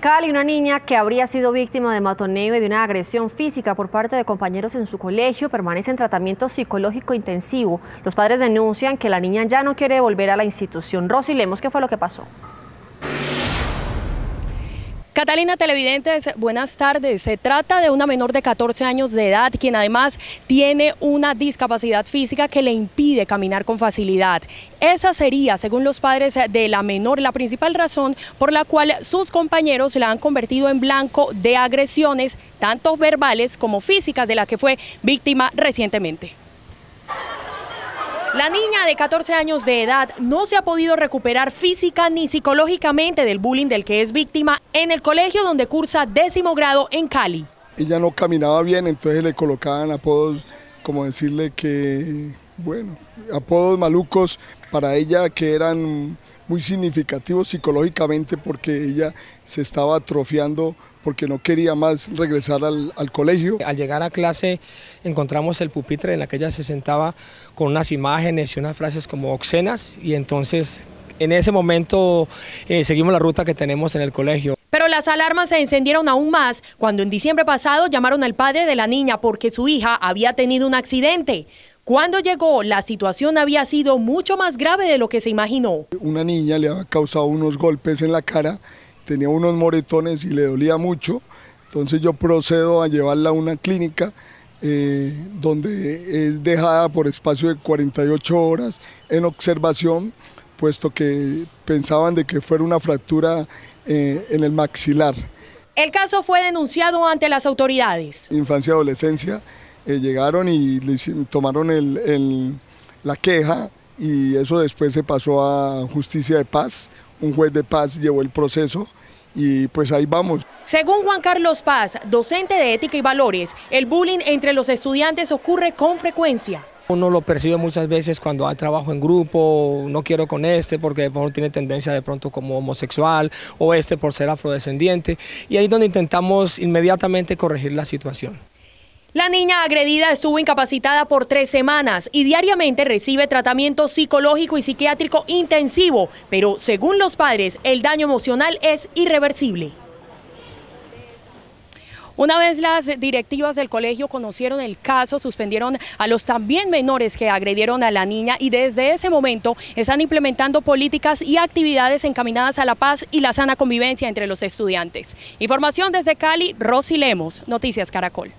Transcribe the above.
Cali, una niña que habría sido víctima de matoneo y de una agresión física por parte de compañeros en su colegio, permanece en tratamiento psicológico intensivo. Los padres denuncian que la niña ya no quiere volver a la institución. Rosy Lemos, ¿qué fue lo que pasó? Catalina Televidentes, buenas tardes. Se trata de una menor de 14 años de edad, quien además tiene una discapacidad física que le impide caminar con facilidad. Esa sería, según los padres de la menor, la principal razón por la cual sus compañeros la han convertido en blanco de agresiones, tanto verbales como físicas, de la que fue víctima recientemente. La niña de 14 años de edad no se ha podido recuperar física ni psicológicamente del bullying del que es víctima en el colegio donde cursa décimo grado en Cali. Ella no caminaba bien, entonces le colocaban apodos, como decirle que, bueno, apodos malucos para ella que eran muy significativos psicológicamente porque ella se estaba atrofiando porque no quería más regresar al, colegio. Al llegar a clase encontramos el pupitre en la que ella se sentaba con unas imágenes y unas frases como oxenas y entonces en ese momento eh, seguimos la ruta que tenemos en el colegio. Pero las alarmas se encendieron aún más cuando en diciembre pasado llamaron al padre de la niña porque su hija había tenido un accidente. Cuando llegó, la situación había sido mucho más grave de lo que se imaginó. Una niña le había causado unos golpes en la cara tenía unos moretones y le dolía mucho. Entonces yo procedo a llevarla a una clínica eh, donde es dejada por espacio de 48 horas en observación, puesto que pensaban de que fuera una fractura eh, en el maxilar. El caso fue denunciado ante las autoridades. Infancia y adolescencia eh, llegaron y tomaron la queja y eso después se pasó a justicia de paz. Un juez de paz llevó el proceso y pues ahí vamos. Según Juan Carlos Paz, docente de ética y valores, el bullying entre los estudiantes ocurre con frecuencia. Uno lo percibe muchas veces cuando hay trabajo en grupo, no quiero con este porque de pronto tiene tendencia de pronto como homosexual o este por ser afrodescendiente y ahí es donde intentamos inmediatamente corregir la situación. La niña agredida estuvo incapacitada por tres semanas y diariamente recibe tratamiento psicológico y psiquiátrico intensivo, pero según los padres, el daño emocional es irreversible. Una vez las directivas del colegio conocieron el caso, suspendieron a los también menores que agredieron a la niña y desde ese momento están implementando políticas y actividades encaminadas a la paz y la sana convivencia entre los estudiantes. Información desde Cali, Rosy Lemos, Noticias Caracol.